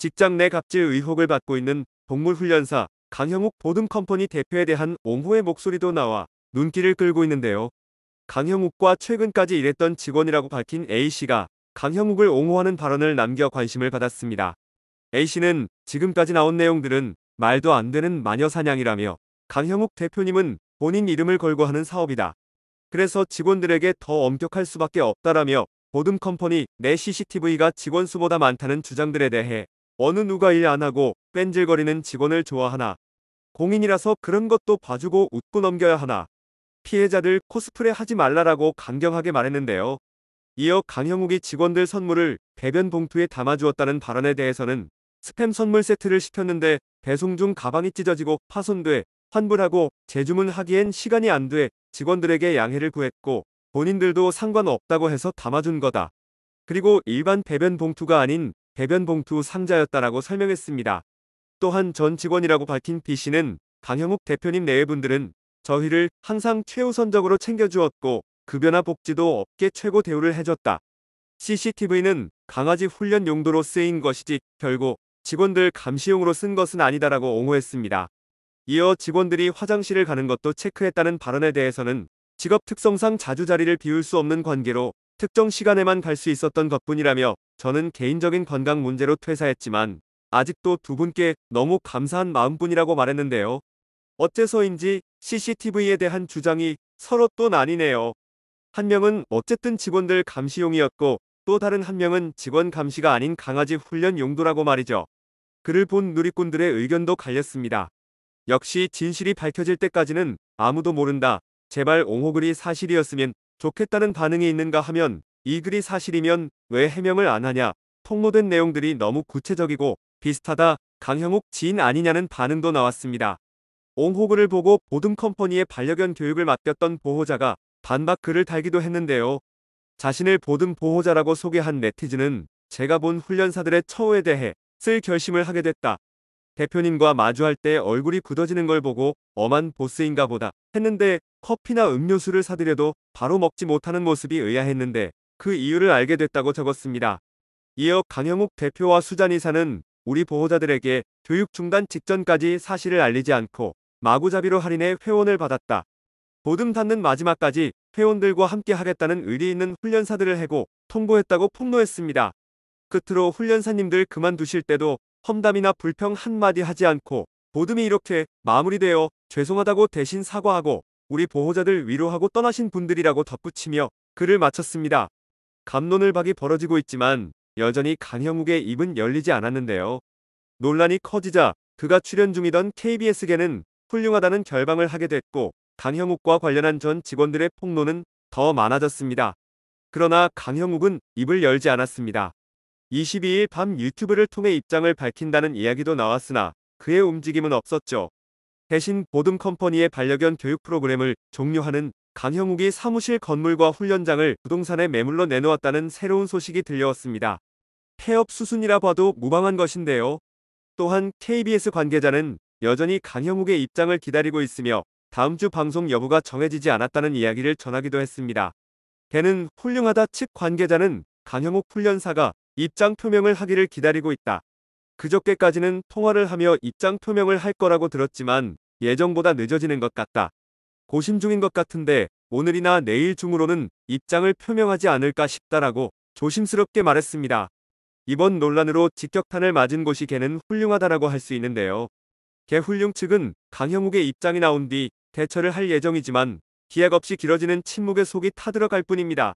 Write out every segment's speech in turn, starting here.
직장 내 갑질 의혹을 받고 있는 동물훈련사 강형욱 보듬컴퍼니 대표에 대한 옹호의 목소리도 나와 눈길을 끌고 있는데요. 강형욱과 최근까지 일했던 직원이라고 밝힌 A씨가 강형욱을 옹호하는 발언을 남겨 관심을 받았습니다. A씨는 지금까지 나온 내용들은 말도 안 되는 마녀 사냥이라며 강형욱 대표님은 본인 이름을 걸고 하는 사업이다. 그래서 직원들에게 더 엄격할 수밖에 없다라며 보듬컴퍼니 내 CCTV가 직원 수보다 많다는 주장들에 대해 어느 누가 일 안 하고 뺀질거리는 직원을 좋아하나? 공인이라서 그런 것도 봐주고 웃고 넘겨야 하나? 피해자들 코스프레 하지 말라라고 강경하게 말했는데요. 이어 강형욱이 직원들 선물을 배변 봉투에 담아주었다는 발언에 대해서는 스팸 선물 세트를 시켰는데 배송 중 가방이 찢어지고 파손돼 환불하고 재주문하기엔 시간이 안 돼 직원들에게 양해를 구했고 본인들도 상관없다고 해서 담아준 거다. 그리고 일반 배변 봉투가 아닌 대변 봉투 상자였다라고 설명했습니다. 또한 전 직원이라고 밝힌 B씨는 강형욱 대표님 내외분들은 저희를 항상 최우선적으로 챙겨주었고 급여나 복지도 업계 최고 대우를 해줬다. CCTV는 강아지 훈련 용도로 쓰인 것이지 결국 직원들 감시용으로 쓴 것은 아니다라고 옹호했습니다. 이어 직원들이 화장실을 가는 것도 체크했다는 발언에 대해서는 직업 특성상 자주 자리를 비울 수 없는 관계로 특정 시간에만 갈 수 있었던 것뿐이라며 저는 개인적인 건강 문제로 퇴사했지만 아직도 두 분께 너무 감사한 마음뿐이라고 말했는데요. 어째서인지 CCTV에 대한 주장이 서로 또 나뉘네요. 한 명은 어쨌든 직원들 감시용이었고 또 다른 한 명은 직원 감시가 아닌 강아지 훈련 용도라고 말이죠. 그를 본 누리꾼들의 의견도 갈렸습니다. 역시 진실이 밝혀질 때까지는 아무도 모른다. 제발 옹호글이 사실이었으면 좋겠다는 반응이 있는가 하면 이 글이 사실이면 왜 해명을 안 하냐. 폭로된 내용들이 너무 구체적이고 비슷하다. 강형욱 지인 아니냐는 반응도 나왔습니다. 옹호글을 보고 보듬컴퍼니의 반려견 교육을 맡겼던 보호자가 반박 글을 달기도 했는데요. 자신을 보듬 보호자라고 소개한 네티즌은 제가 본 훈련사들의 처우에 대해 쓸 결심을 하게 됐다. 대표님과 마주할 때 얼굴이 굳어지는 걸 보고 엄한 보스인가 보다 했는데 커피나 음료수를 사드려도 바로 먹지 못하는 모습이 의아했는데 그 이유를 알게 됐다고 적었습니다. 이어 강영욱 대표와 수잔 이사는 우리 보호자들에게 교육 중단 직전까지 사실을 알리지 않고 마구잡이로 할인해 회원을 받았다. 보듬 닿는 마지막까지 회원들과 함께 하겠다는 의리 있는 훈련사들을 해고 통보했다고 폭로했습니다. 끝으로 훈련사님들 그만두실 때도 험담이나 불평 한마디 하지 않고 보듬이 이렇게 마무리되어 죄송하다고 대신 사과하고 우리 보호자들 위로하고 떠나신 분들이라고 덧붙이며 글을 마쳤습니다. 감론을 박이 벌어지고 있지만 여전히 강형욱의 입은 열리지 않았는데요. 논란이 커지자 그가 출연 중이던 KBS계는 훌륭하다는 결방을 하게 됐고 강형욱과 관련한 전 직원들의 폭로는 더 많아졌습니다. 그러나 강형욱은 입을 열지 않았습니다. 22일 밤 유튜브를 통해 입장을 밝힌다는 이야기도 나왔으나 그의 움직임은 없었죠. 대신 보듬 컴퍼니의 반려견 교육 프로그램을 종료하는 강형욱이 사무실 건물과 훈련장을 부동산에 매물로 내놓았다는 새로운 소식이 들려왔습니다. 폐업 수순이라 봐도 무방한 것인데요. 또한 KBS 관계자는 여전히 강형욱의 입장을 기다리고 있으며 다음 주 방송 여부가 정해지지 않았다는 이야기를 전하기도 했습니다. 개는 훌륭하다 측 관계자는 강형욱 훈련사가 입장 표명을 하기를 기다리고 있다. 그저께까지는 통화를 하며 입장 표명을 할 거라고 들었지만 예정보다 늦어지는 것 같다. 고심 중인 것 같은데 오늘이나 내일 중으로는 입장을 표명하지 않을까 싶다라고 조심스럽게 말했습니다. 이번 논란으로 직격탄을 맞은 곳이 걔는 훌륭하다라고 할 수 있는데요. 개 훌륭 측은 강형욱의 입장이 나온 뒤 대처를 할 예정이지만 기약 없이 길어지는 침묵의 속이 타들어갈 뿐입니다.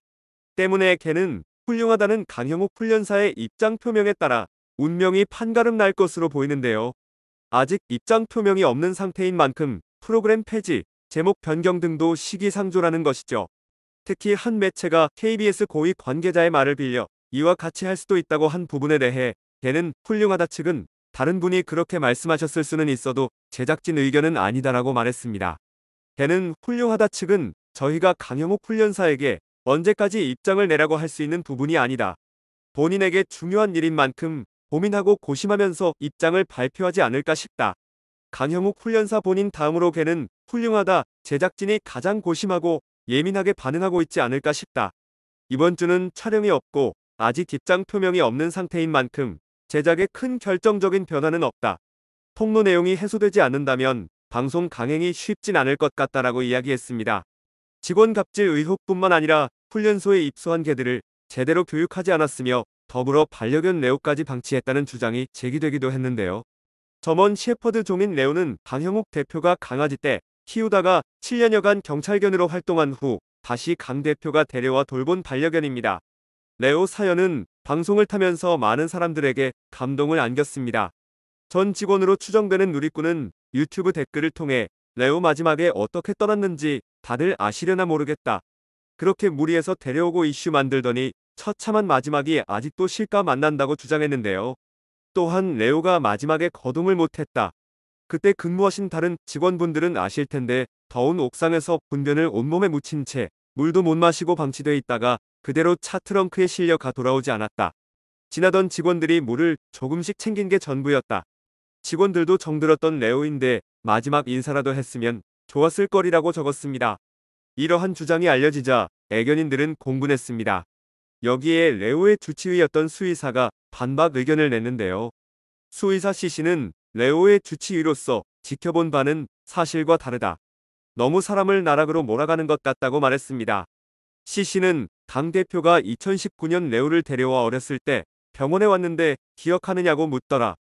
때문에 걔는 훌륭하다는 강형욱 훈련사의 입장 표명에 따라 운명이 판가름 날 것으로 보이는데요. 아직 입장 표명이 없는 상태인 만큼 프로그램 폐지, 제목 변경 등도 시기상조라는 것이죠. 특히 한 매체가 KBS 고위 관계자의 말을 빌려 이와 같이 할 수도 있다고 한 부분에 대해 걔는 훌륭하다 측은 다른 분이 그렇게 말씀하셨을 수는 있어도 제작진 의견은 아니다라고 말했습니다. 걔는 훌륭하다 측은 저희가 강영욱 훈련사에게 언제까지 입장을 내라고 할 수 있는 부분이 아니다. 본인에게 중요한 일인 만큼 고민하고 고심하면서 입장을 발표하지 않을까 싶다. 강형욱 훈련사 본인 다음으로 걔는 훌륭하다 제작진이 가장 고심하고 예민하게 반응하고 있지 않을까 싶다. 이번 주는 촬영이 없고 아직 입장 표명이 없는 상태인 만큼 제작에 큰 결정적인 변화는 없다. 폭로 내용이 해소되지 않는다면 방송 강행이 쉽진 않을 것 같다라고 이야기했습니다. 직원 갑질 의혹뿐만 아니라 훈련소에 입소한 개들을 제대로 교육하지 않았으며 더불어 반려견 레오까지 방치했다는 주장이 제기되기도 했는데요. 점원 셰퍼드 종인 레오는 강형욱 대표가 강아지 때 키우다가 7년여간 경찰견으로 활동한 후 다시 강 대표가 데려와 돌본 반려견입니다. 레오 사연은 방송을 타면서 많은 사람들에게 감동을 안겼습니다. 전 직원으로 추정되는 누리꾼은 유튜브 댓글을 통해 레오 마지막에 어떻게 떠났는지 다들 아시려나 모르겠다. 그렇게 무리해서 데려오고 이슈 만들더니 처참한 마지막이 아직도 실까 만난다고 주장했는데요. 또한 레오가 마지막에 거동을 못했다. 그때 근무하신 다른 직원분들은 아실 텐데 더운 옥상에서 분변을 온몸에 묻힌 채 물도 못 마시고 방치돼 있다가 그대로 차 트렁크에 실려가 돌아오지 않았다. 지나던 직원들이 물을 조금씩 챙긴 게 전부였다. 직원들도 정들었던 레오인데 마지막 인사라도 했으면 좋았을 거리라고 적었습니다. 이러한 주장이 알려지자 애견인들은 공분했습니다. 여기에 레오의 주치의였던 수의사가 반박 의견을 냈는데요. 수의사 C씨는 레오의 주치의로서 지켜본 바는 사실과 다르다. 너무 사람을 나락으로 몰아가는 것 같다고 말했습니다. C씨는 당 대표가 2019년 레오를 데려와 어렸을 때 병원에 왔는데 기억하느냐고 묻더라.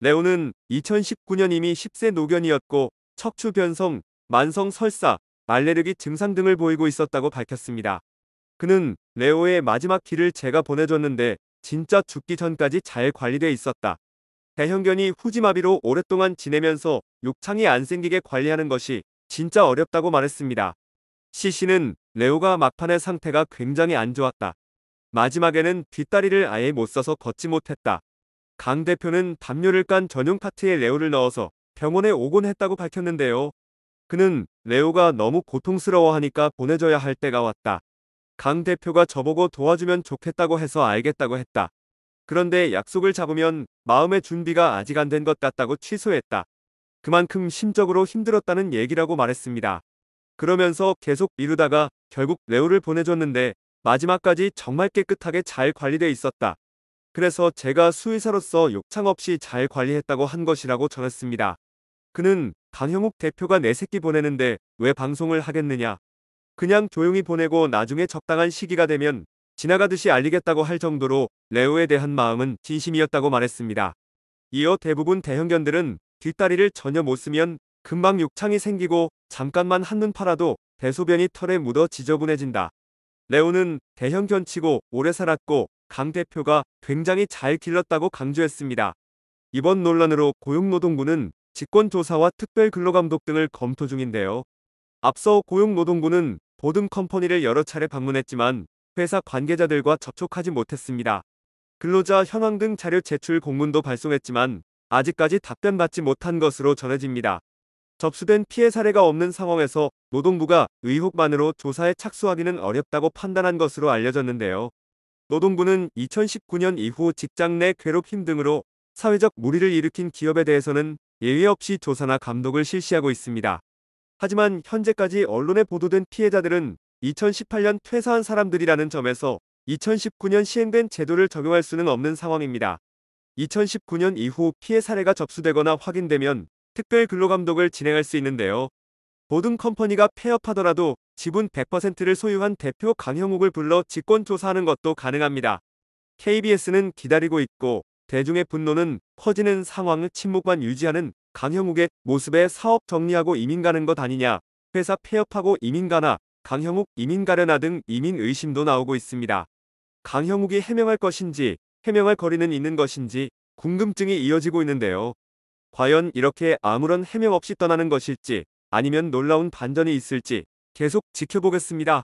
레오는 2019년 이미 10세 노견이었고 척추 변성, 만성 설사, 말레르기 증상 등을 보이고 있었다고 밝혔습니다. 그는 레오의 마지막 길을 제가 보내줬는데 진짜 죽기 전까지 잘 관리돼 있었다. 대형견이 후지마비로 오랫동안 지내면서 욕창이 안 생기게 관리하는 것이 진짜 어렵다고 말했습니다. 시신은 레오가 막판의 상태가 굉장히 안 좋았다. 마지막에는 뒷다리를 아예 못 써서 걷지 못했다. 강 대표는 담요를 깐 전용 파트에 레오를 넣어서 병원에 오곤 했다고 밝혔는데요. 그는 레오가 너무 고통스러워하니까 보내줘야 할 때가 왔다. 강 대표가 저보고 도와주면 좋겠다고 해서 알겠다고 했다. 그런데 약속을 잡으면 마음의 준비가 아직 안 된 것 같다고 취소했다. 그만큼 심적으로 힘들었다는 얘기라고 말했습니다. 그러면서 계속 미루다가 결국 레오를 보내줬는데 마지막까지 정말 깨끗하게 잘 관리돼 있었다. 그래서 제가 수의사로서 욕창 없이 잘 관리했다고 한 것이라고 전했습니다. 그는 강형욱 대표가 내 새끼 보내는데 왜 방송을 하겠느냐 그냥 조용히 보내고 나중에 적당한 시기가 되면 지나가듯이 알리겠다고 할 정도로 레오에 대한 마음은 진심이었다고 말했습니다. 이어 대부분 대형견들은 뒷다리를 전혀 못 쓰면 금방 욕창이 생기고 잠깐만 한눈 팔아도 대소변이 털에 묻어 지저분해진다. 레오는 대형견치고 오래 살았고 강 대표가 굉장히 잘 길렀다고 강조했습니다. 이번 논란으로 고용노동부는 직권조사와 특별근로감독 등을 검토 중인데요. 앞서 고용노동부는 보듬 컴퍼니를 여러 차례 방문했지만 회사 관계자들과 접촉하지 못했습니다. 근로자 현황 등 자료 제출 공문도 발송했지만 아직까지 답변받지 못한 것으로 전해집니다. 접수된 피해 사례가 없는 상황에서 노동부가 의혹만으로 조사에 착수하기는 어렵다고 판단한 것으로 알려졌는데요. 노동부는 2019년 이후 직장 내 괴롭힘 등으로 사회적 무리를 일으킨 기업에 대해서는 예외 없이 조사나 감독을 실시하고 있습니다. 하지만 현재까지 언론에 보도된 피해자들은 2018년 퇴사한 사람들이라는 점에서 2019년 시행된 제도를 적용할 수는 없는 상황입니다. 2019년 이후 피해 사례가 접수되거나 확인되면 특별 근로감독을 진행할 수 있는데요. 모든 컴퍼니가 폐업하더라도 지분 100%를 소유한 대표 강형욱을 불러 직권조사하는 것도 가능합니다. KBS는 기다리고 있고 대중의 분노는 커지는 상황을 침묵만 유지하는 강형욱의 모습에 사업 정리하고 이민 가는 것 아니냐, 회사 폐업하고 이민 가나, 강형욱 이민 가려나 등 이민 의심도 나오고 있습니다. 강형욱이 해명할 것인지, 해명할 거리는 있는 것인지 궁금증이 이어지고 있는데요. 과연 이렇게 아무런 해명 없이 떠나는 것일지, 아니면 놀라운 반전이 있을지 계속 지켜보겠습니다.